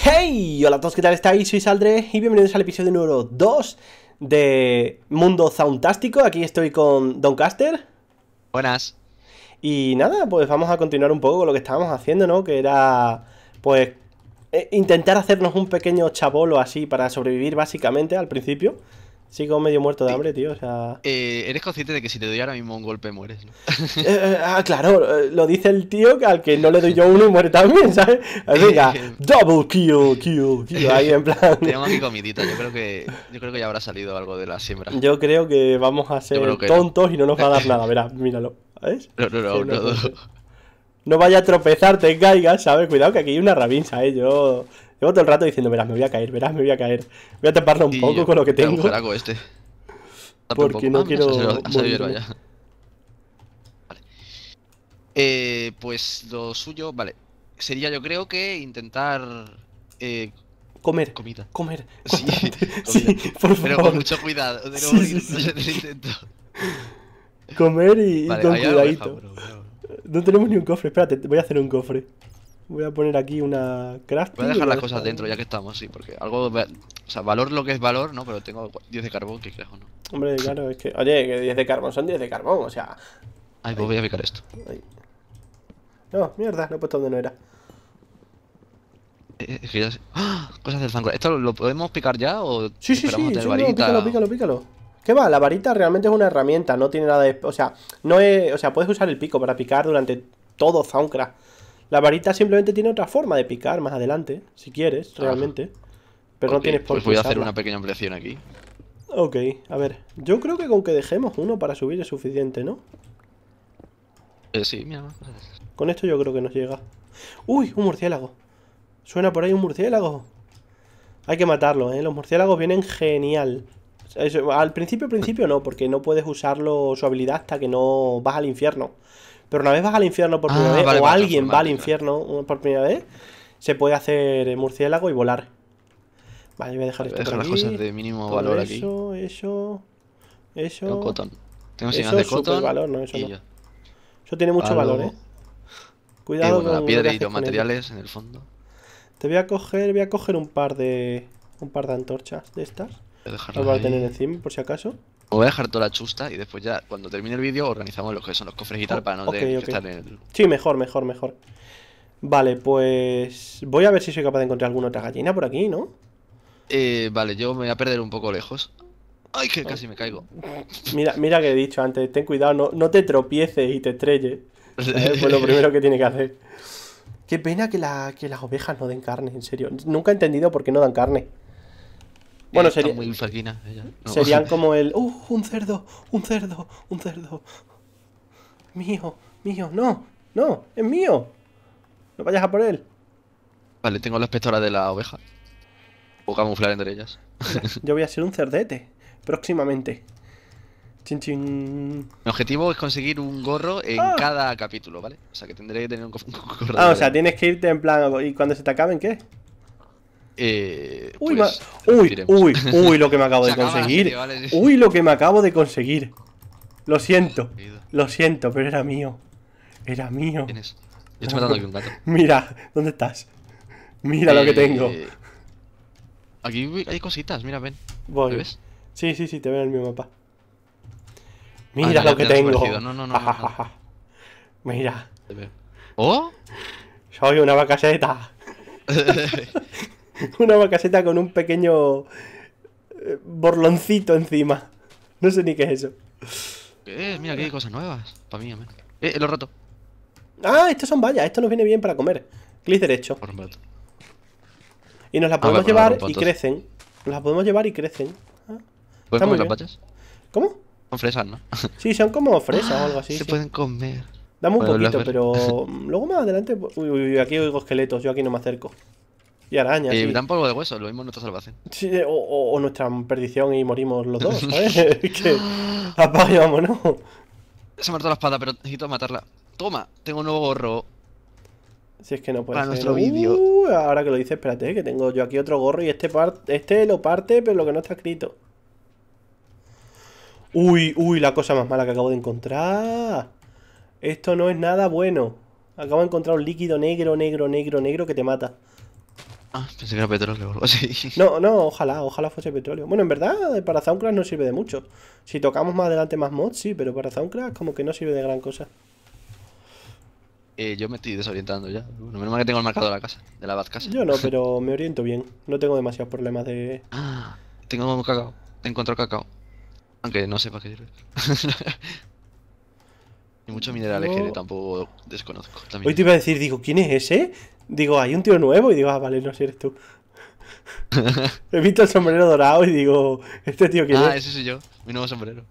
¡Hey! Hola a todos, ¿qué tal estáis? Soy Saldre y bienvenidos al episodio número 2 de Mundo Fantástico. Aquí estoy con Don Caster. Buenas. Y nada, pues vamos a continuar un poco con lo que estábamos haciendo, ¿no? Que era, pues, eh, intentar hacernos un pequeño chabolo así para sobrevivir básicamente al principio. Sigo medio muerto de hambre, tío. O sea... Eh, eres consciente de que si te doy ahora mismo un golpe mueres, ¿no? Eh, eh, ah, claro, lo dice el tío que al que no le doy yo uno y muere también, ¿sabes? Venga, double kill, kill, kill, ahí en plan. Tenemos aquí comidita, yo creo que yo creo que ya habrá salido algo de la siembra. Yo creo que vamos a ser tontos y no nos va a dar nada, verás, míralo. No, no, no, no, no, vaya a tropezarte, te ¿sabes? Cuidado que aquí hay una rabinza, ¿eh? Yo Llevo todo el rato diciendo, verás, me voy a caer, verás, me voy a caer. Voy a taparlo un poco con lo que tengo. este. Porque no quiero. Vale. Eh, pues lo suyo, vale. Sería yo creo que intentar. Eh, comer. Comida. Comer. Sí, por favor. Pero con mucho cuidado. sí, sí, intento. Comer y, vale, con cuidadito. No tenemos ni un cofre, espérate, voy a hacer un cofre. Voy a poner aquí una craft Voy a dejar las cosas dentro ya que estamos, sí, porque algo. O sea, valor lo que es valor, ¿no? Pero tengo 10 de carbón, que creo, ¿no? Hombre, claro, es que. Oye, que 10 de carbón son 10 de carbón, o sea. Ay, pues voy a picar esto. No, mierda, lo he puesto donde no era. Eh, es que ya sé. ¡Ah! Cosas del fango. ¿Esto lo podemos picar ya o.? Sí, sí, sí. sí No, pícalo, pícalo, pícalo. ¿Qué va? La varita realmente es una herramienta, no tiene nada de. O sea, no es. O sea, puedes usar el pico para picar durante todo zancra la varita simplemente tiene otra forma de picar más adelante, si quieres, realmente. Pero no tienes por pues qué. Pues voy a hacer una pequeña ampliación aquí. Ok, a ver. Yo creo que con que dejemos uno para subir es suficiente, ¿no? Eh, sí, mira. Con esto yo creo que nos llega. ¡Uy! Un murciélago. Suena por ahí un murciélago. Hay que matarlo, ¿eh? Los murciélagos vienen genial. al principio, principio no, porque no puedes usarlo su habilidad hasta que no vas al infierno pero una vez vas al infierno por ah, primera vez, o alguien va al infierno por primera vez, se puede hacer eh, murciélago y volar. Vale, voy a dejar esto. Voy dejar las cosas de mínimo valor eso, aquí. Eso, eso, Tengo cotton. Tengo eso. de cotton. Valor, no, eso, no. eso tiene mucho Valor, eh. Cuidado con la piedra y los materiales en el fondo. Te voy a coger, voy a coger un par de un par de antorchas de estas. Las voy a tener encima por si acaso voy a dejar toda la chusta y después ya, cuando termine el vídeo, organizamos los que son los cofres y tal oh, para no tener que estar en Sí, mejor, mejor, mejor. Vale, pues voy a ver si soy capaz de encontrar alguna otra gallina por aquí, ¿no? Eh, vale, yo me voy a perder un poco lejos. Ay, que oh. casi me caigo. Mira, mira que he dicho antes, ten cuidado, no, te tropieces y te estrelles. Es pues lo primero que tiene que hacer. Qué pena que, la, que las ovejas no den carne, en serio. Nunca he entendido por qué no dan carne. Bueno, serían como el... ¡Uh, un cerdo! ¡Un cerdo! ¡Un cerdo! Mío, mío, no, no, es mío. No vayas a por él. Vale, tengo la espectora de la oveja. O camuflar entre ellas. Yo voy a ser un cerdete, próximamente. Chin, chin. Mi objetivo es conseguir un gorro en ah. cada capítulo, ¿vale? O sea que tendré que tener un, gorro. Ah, o sea, tienes que irte en plan. ¿Y cuando se te acaben qué? Eh, uy, pues, uy, uy, uy, lo que me acabo de conseguir. Uy, lo que me acabo de conseguir. Lo siento, lo siento, pero era mío. Era mío. Mira, ¿dónde estás? Mira lo que eh, tengo. aquí hay cositas, mira, ven. ¿Te ves? Sí, sí, sí, te veo en el mapa. Ah, mira lo que tengo. mira. ¿Oh? Soy una vacaseta una macaseta con un pequeño eh, borloncito encima. No sé ni qué es eso. Eh, mira, que hay cosas nuevas. Para mí, Eh, lo roto. Ah, estos son vallas. Esto nos viene bien para comer. Clic derecho. Y nos las ah, podemos llevar y crecen. Nos las podemos llevar y crecen. ¿Puedes comer las vallas? ¿Cómo? Son fresas, ¿no? sí, son como fresas o ah, algo así. Se pueden comer. Dame un poquito, pero luego más adelante. Uy, uy, uy, aquí oigo esqueletos. Yo aquí no me acerco. Y arañas. Y, y... polvo de hueso, lo mismo nuestra salvación. Sí, o, nuestra perdición y morimos los dos, ¿sabes? que apaga Se me ha roto la espada, pero necesito matarla. Toma, tengo un nuevo gorro. Si es que no puede Para nuestro vídeo. Uh, ahora que lo dices, espérate, que tengo yo aquí otro gorro y este, parte este lo parte, pero lo que no está escrito. Uy, uy, la cosa más mala que acabo de encontrar. Esto no es nada bueno. Acabo de encontrar un líquido negro, negro, negro, negro que te mata. Ah, pensé que era petróleo o No, no, ojalá, ojalá fuese petróleo. Bueno, en verdad, para Soundcraft no sirve de mucho. Si tocamos más adelante más mods, sí, pero para Soundcraft como que no sirve de gran cosa. Eh, yo me estoy desorientando ya. Lo menos mal que tengo el marcado de la casa, de la bad casa. Yo no, pero me oriento bien. No tengo demasiados problemas de. Ah, tengo cacao. Te encuentro cacao. Aunque no sepa qué sirve. y muchos minerales que tampoco desconozco. Hoy te iba a decir, digo, ¿quién es ese? digo, hay un tío nuevo y digo, ah, vale, no sé si eres tú. He visto el sombrero dorado y digo, este tío que... Ah, ese soy yo, mi nuevo sombrero.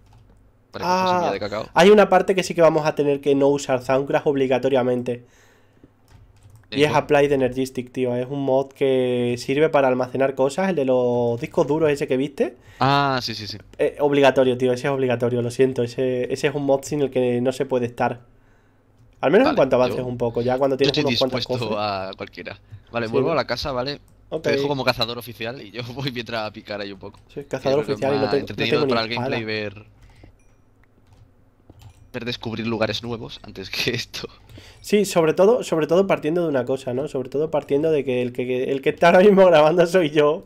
ah, de cacao. Hay una parte que sí que vamos a tener que no usar Soundcraft obligatoriamente. Y es Applied Energistic, tío. Es un mod que sirve para almacenar cosas. El de los discos duros, ese que viste. Ah, sí, sí, sí. Eh, obligatorio, tío. Ese es obligatorio, lo siento. Ese, ese es un mod sin el que no se puede estar. Al menos en cuanto avances un poco, ya cuando tienes unos cuantos a cualquiera. Vale, vuelvo a la casa, ¿vale? Te dejo como cazador oficial y yo voy mientras a picar ahí un poco. Sí, cazador oficial y no te entretenido para el gameplay ver ver descubrir lugares nuevos antes que esto. Sí, sobre todo, sobre todo partiendo de una cosa, ¿no? Sobre todo partiendo de que el que, el que está ahora mismo grabando soy yo.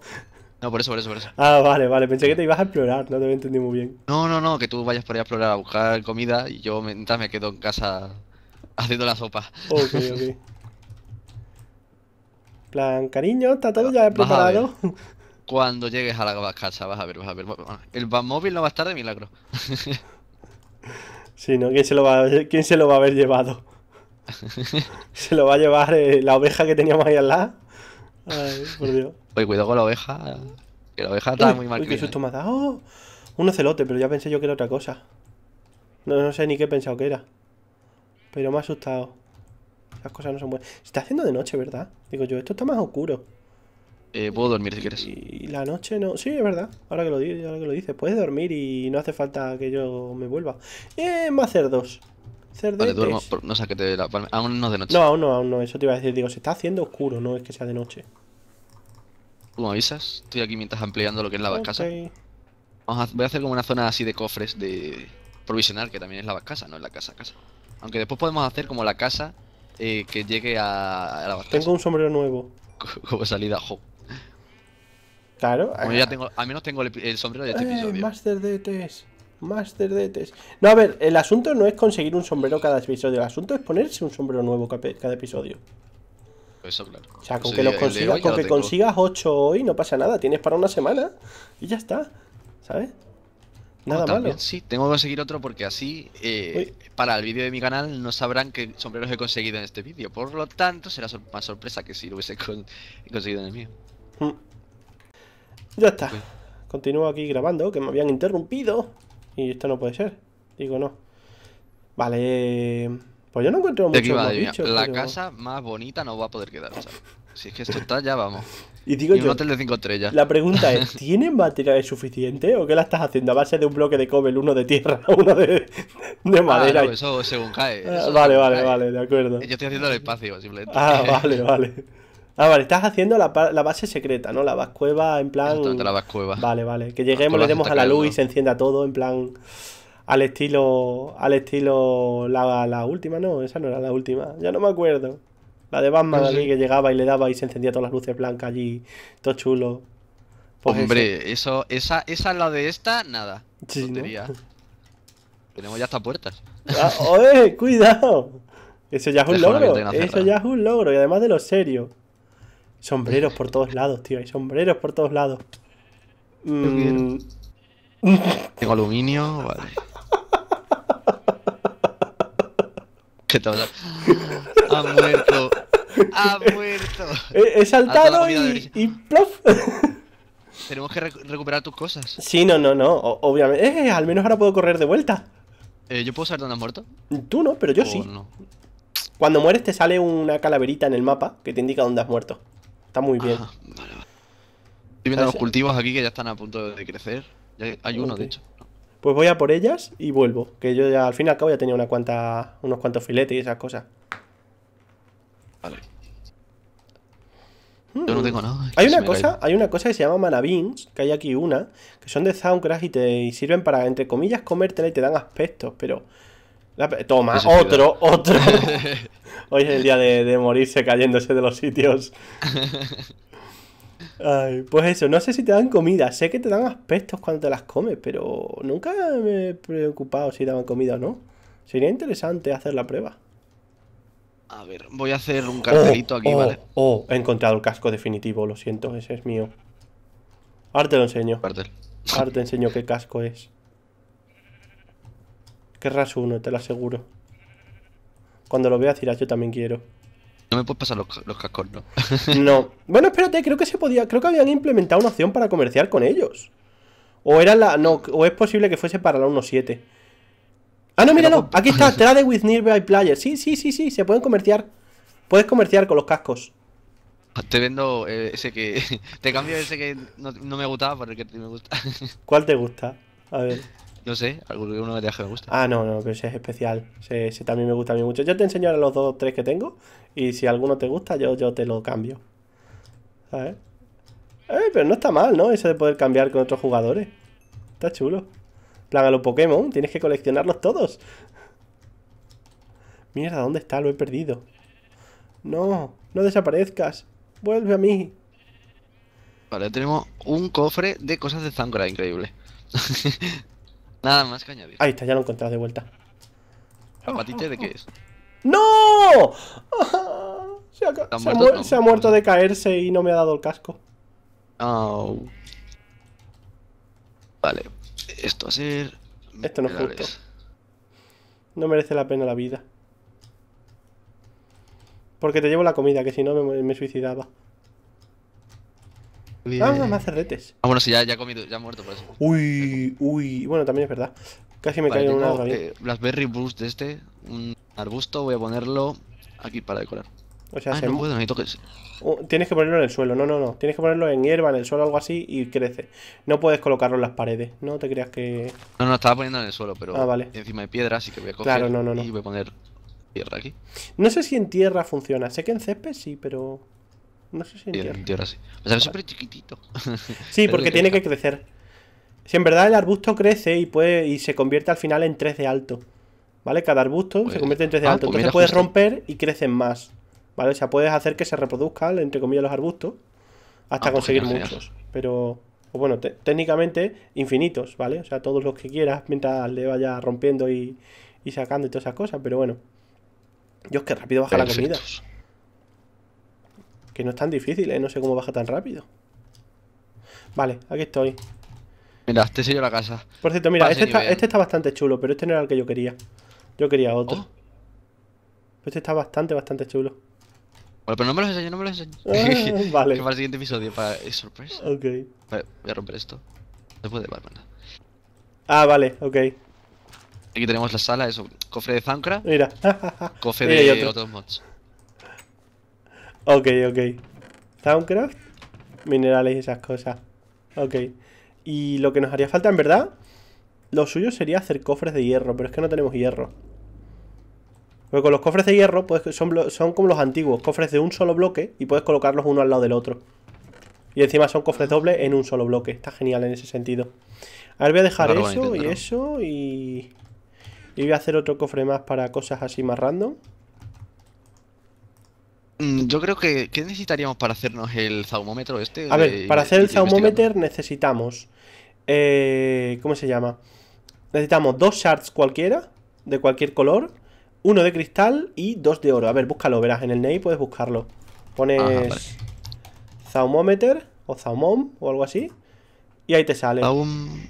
No, por eso, por eso, por eso. Ah, vale, vale. Pensé que te ibas a explorar, no te lo entendido muy bien. No, no, no, que tú vayas por ahí a explorar, a buscar comida y yo mientras me quedo en casa haciendo la sopa. Ok, ok. plan, cariño, está todo ya preparado. Cuando llegues a la casa, vas a ver, vas a ver. El van móvil no va a estar de milagro. Si ¿no? ¿Quién se lo va a, ¿Quién se lo va a haber llevado? se lo va a llevar eh, la oveja que teníamos ahí al lado. Ay, por Dios. Oye, cuidado con la oveja. Que la oveja está muy mal. Uy, qué susto me ha dado. Oh, un ocelote, pero ya pensé yo que era otra cosa. no sé ni qué he pensado que era. Pero me ha asustado. Las cosas no son buenas. Se está haciendo de noche, ¿verdad? Digo yo, esto está más oscuro. Eh, puedo dormir si quieres. Y la noche no. Sí, es verdad. Ahora que lo, dices, puedes dormir y no hace falta que yo me vuelva. Eh, más cerdos. Cerdos. Vale, duermo. No sé te la Aún no es de noche. No, aún no, aún no. Eso te iba a decir. Digo, se está haciendo oscuro, no es que sea de noche. ¿Cómo avisas. Estoy aquí mientras ampliando lo que es la bascasa. Voy a hacer como una zona así de cofres de provisional, que también es la bascasa, no es la casa, casa. Aunque después podemos hacer como la casa eh, que llegue a, la batalla. Tengo un sombrero nuevo. como salida, jo. Claro. al menos tengo el, sombrero de este eh, episodio. Master e test Master e test No, a ver, el asunto no es conseguir un sombrero cada episodio. El asunto es ponerse un sombrero nuevo cada episodio. Pues eso, claro. O sea, con que, consigas, con consigas 8 hoy no pasa nada. Tienes para una semana y ya está. ¿Sabes? Nada malo. Sí, tengo que conseguir otro porque así, eh, para el vídeo de mi canal, no sabrán qué sombreros he conseguido en este vídeo. Por lo tanto, será más sorpresa que si lo hubiese conseguido en el mío. Hmm. Ya está. Continúo aquí grabando, que me habían interrumpido. Y esto no puede ser. Digo, no. Vale. Eh, pues yo no encuentro mucho. la casa más bonita no va a poder quedar, ¿sabes? Si es que esto está, ya vamos. Y digo yo un hotel de 5 estrellas. La pregunta es: ¿tienen materiales suficiente? o qué la estás haciendo? A base de un bloque de cobel, uno de tierra, uno de, ah, madera. eso según cae. Ah, vale, vale, vale, de acuerdo. Yo estoy haciendo el espacio, simplemente. Ah, vale, vale. Ah, vale, estás haciendo la, base secreta, ¿no? La vascueva en plan. la vascueva. Vale, vale. Que lleguemos, le demos a la luz y se encienda todo en plan. Al estilo. Al estilo. La, la última, no, esa no era la última. Ya no me acuerdo. La de Batman que llegaba y le daba y se encendía todas las luces blancas allí, todo chulo. Pues Hombre, eso. esa, esa la de esta, nada. Tenemos ya hasta puertas. Ah, ¡Oye! ¡Cuidado! Eso ya es un logro. Eso ya es un logro. Y además de lo serio. Sombreros por todos lados, tío. Hay sombreros por todos lados. Mm. Tengo aluminio, vale. Ah. Ha muerto. Ha muerto. He, saltado y, y Tenemos que recuperar tus cosas. Sí, no, no, no. obviamente. Eh, al menos ahora puedo correr de vuelta. Eh, ¿Yo puedo saber dónde has muerto? Tú no, pero yo oh, sí. Cuando mueres te sale una calaverita en el mapa que te indica dónde has muerto. Está muy bien. Ah, Estoy viendo los cultivos aquí que ya están a punto de crecer. hay uno, de hecho. Pues voy a por ellas y vuelvo. Que yo ya al fin y al cabo ya tenía una cuanta, unos cuantos filetes y esas cosas. Vale. Yo no tengo nada. Hay una, cosa, hay una cosa que se llama manabins que hay aquí una, que son de Soundcraft y te sirven para, entre comillas, comértela y te dan aspectos, pero... toma, otro, otro. Hoy es el día de, de morirse cayéndose de los sitios. Ay, pues eso, no sé si te dan comida, sé que te dan aspectos cuando te las comes, pero nunca me he preocupado si daban comida o no. Sería interesante hacer la prueba. A ver, voy a hacer un cartelito oh, aquí, oh, ¿vale? Oh, he encontrado el casco definitivo, lo siento, ese es mío. Ahora te lo enseño. Ahora te enseño qué casco es. Querrás uno, te lo aseguro. Cuando lo veas dirás, yo también quiero. No me puedes pasar los, cascos, ¿no? no. Bueno, espérate, creo que se podía. Creo que habían implementado una opción para comerciar con ellos. O era la. No, o es posible que fuese para la 1.7. Ah, no, míralo. Aquí está, Trade with Nearby Player. Sí, sí, sí, sí, se pueden comerciar. Puedes comerciar con los cascos. Ah, te vendo eh, ese que. Te cambio ese que no, no me gustaba por el que me gusta. ¿Cuál te gusta? A ver. No sé, alguno de que me gusta. Ah, no, no, pero ese es especial. Ese, también me gusta a mí mucho. Yo te enseño ahora los dos o tres que tengo. Y si alguno te gusta, yo, te lo cambio. ver Eh, pero no está mal, ¿no? Eso de poder cambiar con otros jugadores. Está chulo. plan, a los Pokémon, tienes que coleccionarlos todos. Mierda, ¿dónde está? Lo he perdido. No, no desaparezcas. Vuelve a mí. Vale, tenemos un cofre de cosas de Zangora, increíble. Nada más que añadir. Ahí está, ya lo he de vuelta. de qué es? ¡No! Se ha, muerto, de caerse y no me ha dado el casco. Vale. Esto va a ser. Esto no es justo. No merece la pena la vida. Porque te llevo la comida, que si no me suicidaba. Ah, más cerretes Ah, bueno, sí, ya, ya comido, ya ha muerto por eso. Uy, uy. Bueno, también es verdad. Casi me caí caigo en una eh, Blackberry Boost de este, un arbusto, voy a ponerlo aquí para decorar. O sea, ah, no puedo, que... Oh, tienes que ponerlo en el suelo, no, no, no. Tienes que ponerlo en hierba, en el suelo, algo así, y crece. No puedes colocarlo en las paredes, no te creas que... No, no, estaba poniendo en el suelo, pero ah, vale. encima de piedra, así que voy a coger claro, no, no, no. y voy a poner tierra aquí. No sé si en tierra funciona, sé que en césped sí, pero... No sé si en sí. O sea, chiquitito. Sí, porque tiene que crecer. Si en verdad el arbusto crece y puede y se convierte al final en tres de alto. ¿Vale? Cada arbusto se pues, convierte en 3 de ah, alto. Pues Entonces puedes romper y crecen más. ¿Vale? O sea, puedes hacer que se reproduzcan, entre comillas, los arbustos. Hasta ah, pues conseguir muchos. Pero. O bueno, técnicamente infinitos, ¿vale? O sea, todos los que quieras mientras le vaya rompiendo y, sacando y todas esas cosas, pero bueno. Dios, que rápido baja la comida. Que no es tan difícil, ¿eh? No sé cómo baja tan rápido. Vale, aquí estoy. Mira, te este sello la casa. Por cierto, mira, este, este está, bastante chulo, pero este no era el que yo quería. Yo quería otro. Oh. Este está bastante, bastante chulo. Bueno, pero no me lo enseño, no me lo enseño. Ah, vale. para el siguiente episodio, para sorpresa. Ok. voy a romper esto. No puede, vale, pues Ah, vale, ok. Aquí tenemos la sala, eso. Cofre de Zancra. Mira. cofre de otros mods. Ok, ok. Soundcraft, minerales y esas cosas. Ok. Y lo que nos haría falta, en verdad, lo suyo sería hacer cofres de hierro, pero es que no tenemos hierro. Porque con los cofres de hierro son, son como los antiguos, cofres de un solo bloque y puedes colocarlos uno al lado del otro. Y encima son cofres dobles en un solo bloque. Está genial en ese sentido. A ver, voy a dejar eso y eso y... Y voy a hacer otro cofre más para cosas así más random. Mm, yo creo que. ¿Qué necesitaríamos para hacernos el zaumómetro este? A ver, eh, para hacer el zaumómetro necesitamos. Eh, ¿Cómo se llama? Necesitamos dos shards cualquiera, de cualquier color, uno de cristal y dos de oro. A ver, búscalo, verás, en el NEI puedes buscarlo. Pones ah, Zaumómetro o Zaumom o algo así. Y ahí te sale. Zaum...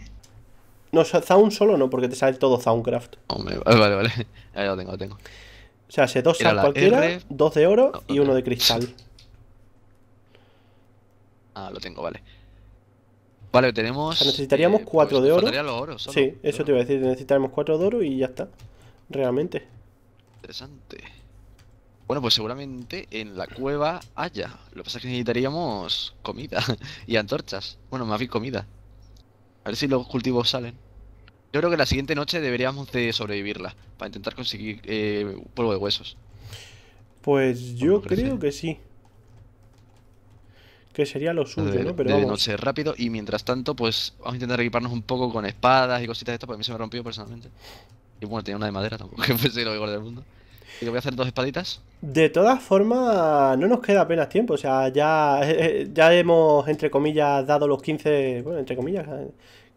No, Zaun solo no, porque te sale todo Zaumcraft. Eh, vale, vale. Ahí lo tengo, lo tengo. O sea, se dos cualquiera, dos de oro y uno de cristal. Ah, lo tengo, vale. Vale, tenemos. necesitaríamos eh, pues, cuatro de oro. sí, eso te iba a decir. Necesitaremos cuatro de oro y ya está. Realmente. Interesante. Bueno, pues seguramente en la cueva haya. Lo que pasa es que necesitaríamos comida y antorchas. Bueno, más bien comida. A ver si los cultivos salen. Yo creo que la siguiente noche deberíamos de sobrevivirla para intentar conseguir eh, polvo de huesos. Pues yo creo eh? que sí. Que sería lo suyo, ¿no? de noche rápido y mientras tanto, pues vamos a intentar equiparnos un poco con espadas y cositas de estas, porque a mí se me ha rompió personalmente. Y bueno, tenía una de madera tampoco, que lo mejor del mundo. Y voy a hacer dos espaditas. De todas formas, no nos queda apenas tiempo. O sea, ya, eh, ya hemos, entre comillas, dado los 15. Bueno, entre comillas,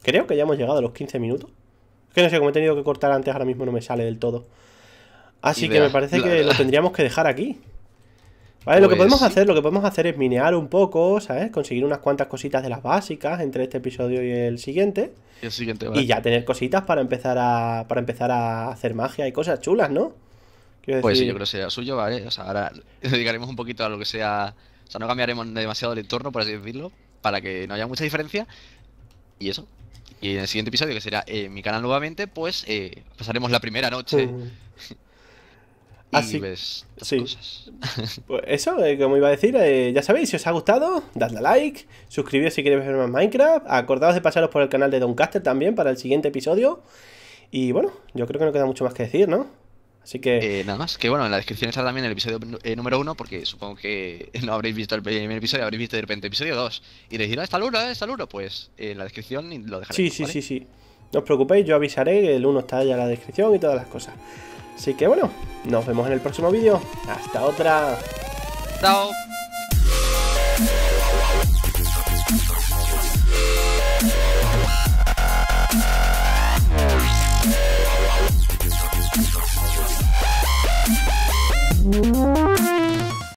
creo que ya hemos llegado a los 15 minutos que no sé, como he tenido que cortar antes, ahora mismo no me sale del todo. Así que me parece que lo tendríamos que dejar aquí. Vale, lo que pues podemos hacer, lo que podemos hacer es minear un poco, ¿sabes? Conseguir unas cuantas cositas de las básicas entre este episodio y el siguiente. Y ya tener cositas para empezar a. para empezar a hacer magia y cosas chulas, ¿no? pues sí, yo creo que sea suyo, ¿vale? O sea, ahora dedicaremos un poquito a lo que sea. O sea, no cambiaremos demasiado el entorno, por así decirlo, para que no haya mucha diferencia. Y eso, y en el siguiente episodio, que será eh, mi canal nuevamente, pues eh, pasaremos la primera noche. Así ves pues eso, eh, como iba a decir, ya sabéis, si os ha gustado, dadle a like, suscribíos si queréis ver más Minecraft, acordaos de pasaros por el canal de Doncaster también para el siguiente episodio. Y bueno, yo creo que no queda mucho más que decir, ¿no? Así que. Eh, nada más, que bueno, en la descripción está también el episodio eh, número uno, porque supongo que no habréis visto el primer episodio, habréis visto de repente episodio 2. Y decir, ah, está el eh, está el Pues eh, en la descripción lo dejaré. Sí, sí, sí, sí. No os preocupéis, yo avisaré, que el uno está ya en la descripción y todas las cosas. Así que bueno, nos vemos en el próximo vídeo. Hasta otra. Chao.